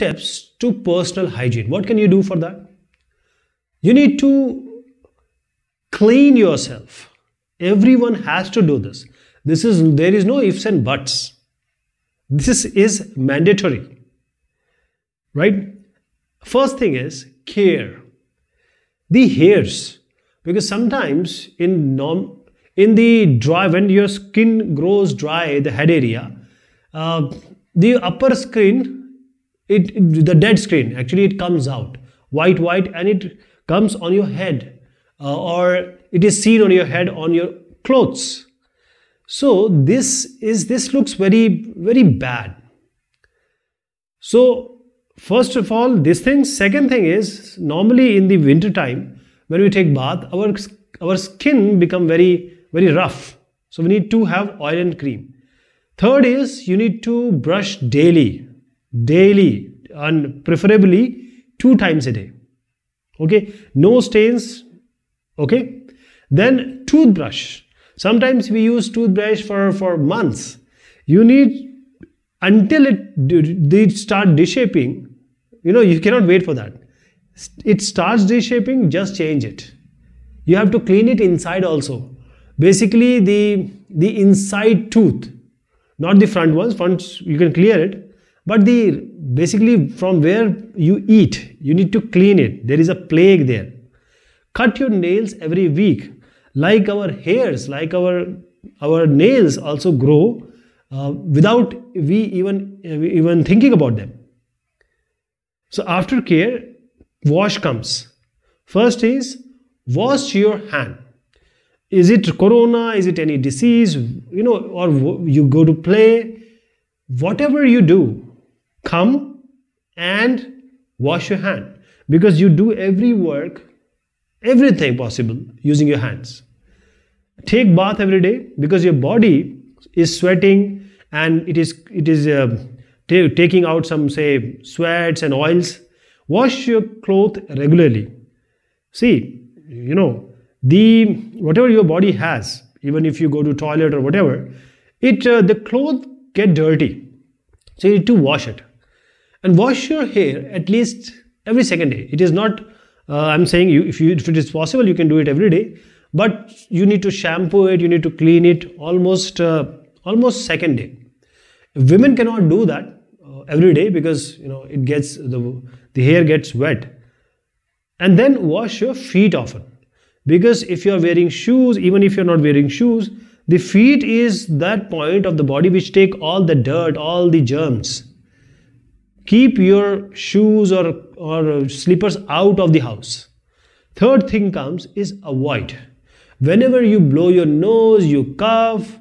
steps to personal hygiene. What can you do for that? You need to clean yourself. Everyone has to do this. This is there is no ifs and buts. This is mandatory. Right? First thing is care. The hairs because sometimes in norm in the dry when your skin grows dry the head area uh, the upper skin it, it the dead skin actually it comes out white white and it comes on your head uh, or it is seen on your head on your clothes so this is this looks very very bad so first of all this thing second thing is normally in the winter time when we take bath our our skin become very very rough so we need to have oil and cream third is you need to brush daily daily and preferably two times a day okay no stains okay then toothbrush sometimes we use toothbrush for for months you need until it they start reshaping you know you cannot wait for that it starts reshaping just change it you have to clean it inside also basically the the inside tooth not the front ones front you can clear it but the basically from where you eat you need to clean it there is a plague there cut your nails every week like our hairs like our our nails also grow uh, without we even uh, even thinking about them so after care wash comes first is wash your hand is it corona is it any disease you know or you go to play whatever you do come and wash your hand because you do every work everything possible using your hands take bath every day because your body is sweating and it is it is uh, taking out some say sweats and oils wash your clothes regularly see you know the whatever your body has even if you go to toilet or whatever it uh, the clothes get dirty so you need to wash it and wash your hair at least every second day it is not uh, i'm saying you if you if it is possible you can do it every day but you need to shampoo it you need to clean it almost uh, almost second day women cannot do that uh, every day because you know it gets the the hair gets wet and then wash your feet often because if you are wearing shoes even if you're not wearing shoes the feet is that point of the body which take all the dirt all the germs keep your shoes or, or slippers out of the house. Third thing comes is avoid. Whenever you blow your nose, you cough,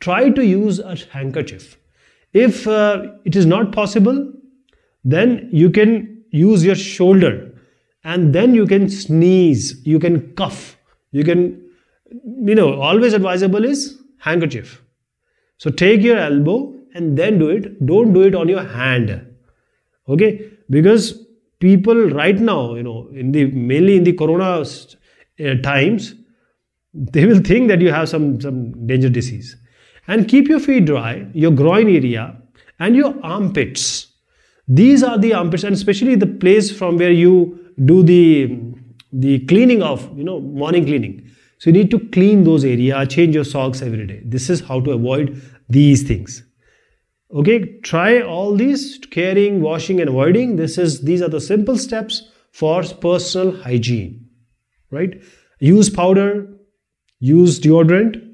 try to use a handkerchief. If uh, it is not possible, then you can use your shoulder and then you can sneeze, you can cough, you can, you know, always advisable is handkerchief. So take your elbow and then do it don't do it on your hand okay because people right now you know in the mainly in the corona uh, times they will think that you have some some danger disease and keep your feet dry your groin area and your armpits these are the armpits and especially the place from where you do the the cleaning of you know morning cleaning so you need to clean those areas. change your socks every day this is how to avoid these things okay try all these caring washing and avoiding this is these are the simple steps for personal hygiene right use powder use deodorant